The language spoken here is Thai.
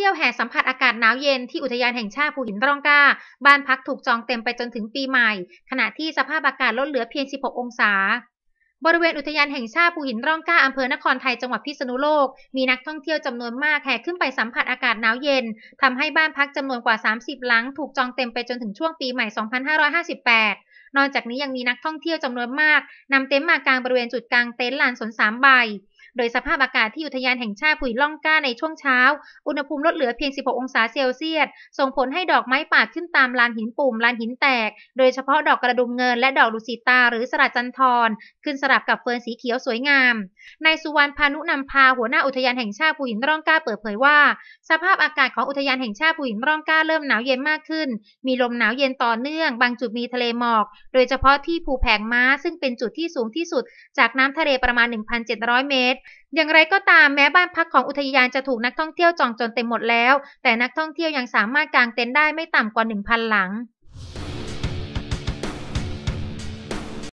ที่ยวแห่สัมผัสอากาศหนาวเย็นที่อุทยานแห่งชาติภูหินร่องกล้า บ้านพักถูกจองเต็มไปจนถึงปีใหม่ ขณะที่สภาพอากาศลดเหลือเพียง 16 องศา บริเวณอุทยานแห่งชาติภูหินร่องกล้าอำเภอนครไทยจังหวัดพิษณุโลก มีนักท่องเที่ยวจำนวนมากแห่ขึ้นไปสัมผัสอากาศหนาวเย็นทำให้บ้านพักจำนวนกว่า 30 หลังถูกจองเต็มไปจนถึงช่วงปีใหม่ 2558 นอกจากนี้ยังมีนักท่องเที่ยวจำนวนมากนำเต็นท์มากางบริเวณจุดกลางเต็นท์ลานสนสามใบโดยสภาพอากาศที่อุทยานแห่งชาติผุยล่องก้าในช่วงเช้า อุณหภูมิลดเหลือเพียง 16 องศาเซลเซียส ส่งผลให้ดอกไม้ป่าขึ้นตามลานหินปุ่ม ลานหินแตก โดยเฉพาะดอกกระดุมเงินและดอกลูซิตาหรือสระจันทร ขึ้นสลับกับเฟิร์นสีเขียวสวยงามนายสุวรรณพานุนำพาหัวหน้าอุทยานแห่งชาติผุยลร่องก้าเปิดเผยว่า สภาพอากาศของอุทยานแห่งชาติผุยลร่องก้าเริ่มหนาวเย็นมากขึ้น มีลมหนาวเย็นต่อเนื่อง บางจุดมีทะเลหมอก โดยเฉพาะที่ภูแผงม้าซึ่งเป็นจุดที่สูงที่สุด จากน้ำทะเลประมาณ 1,700 เมตรอย่างไรก็ตามแม้บ้านพักของอุทยานจะถูกนักท่องเที่ยวจองจนเต็มหมดแล้ว แต่นักท่องเที่ยวยังสามารถกางเต็นท์ได้ไม่ต่ำกว่า 1,000 หลัง